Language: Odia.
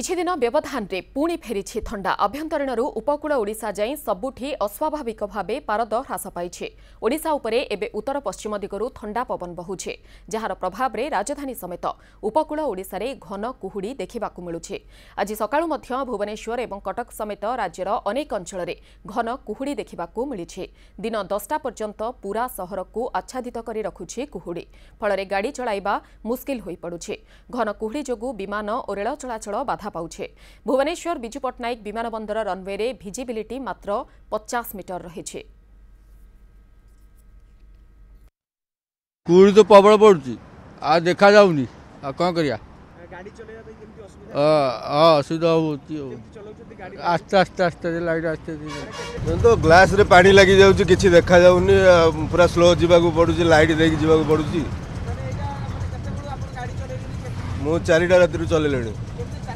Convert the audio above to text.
କିଛିଦିନ ବ୍ୟବଧାନରେ ପୁଣି ଫେରିଛି ଥଣ୍ଡା ଆଭ୍ୟନ୍ତରୀଣରୁ ଉପକୂଳ ଓଡ଼ିଶା ଯାଇ ସବୁଠି ଅସ୍ୱାଭାବିକ ଭାବେ ପାରଦ ହ୍ରାସ ପାଇଛି ଓଡ଼ିଶା ଉପରେ ଏବେ ଉତ୍ତର ପଶ୍ଚିମ ଦିଗରୁ ଥଣ୍ଡା ପବନ ବହୁଛି ଯାହାର ପ୍ରଭାବରେ ରାଜଧାନୀ ସମେତ ଉପକୂଳ ଓଡ଼ିଶାରେ ଘନ କୁହୁଡ଼ି ଦେଖିବାକୁ ମିଳୁଛି ଆଜି ସକାଳୁ ମଧ୍ୟ ଭୁବନେଶ୍ୱର ଏବଂ କଟକ ସମେତ ରାଜ୍ୟର ଅନେକ ଅଞ୍ଚଳରେ ଘନ କୁହୁଡ଼ି ଦେଖିବାକୁ ମିଳିଛି ଦିନ ଦଶଟା ପର୍ଯ୍ୟନ୍ତ ପୂରା ସହରକୁ ଆଚ୍ଛାଦିତ କରି ରଖୁଛି କୁହୁଡ଼ି ଫଳରେ ଗାଡ଼ି ଚଳାଇବା ମୁସ୍କିଲ ହୋଇପଡ଼ୁଛି ଘନ କୁହୁଡ଼ି ଯୋଗୁଁ ବିମାନ ଓ ରେଳ ଚଳାଚଳ ବାଧା ଦେଖା ପାଉଛି ଭୁବନେଶ୍ୱର ବିଜୁ ପଟ୍ଟନାୟକ ବିମାନ ବନ୍ଦର ରନ୍ୱେରେ ଭିଜିବିଲିଟି ମାତ୍ର ପଚାଶ ମିଟର ରହିଛି কুড়ি তো প্রবল পড়ুছি আর দেখা যাওনি আর কম করিয়া অসুবিধা হচ্ছে আস্তে আস্তে আস্তে লাইট আস্তে তো গ্লাসরে পানি লাগি যাচ্ছে কিছু দেখা যাওনি পুরা স্লো যাওয়া পড়ুছি লাইট দিয়ে যাওয়া পড়ুছি মু চারিটা রাতে চলাইলে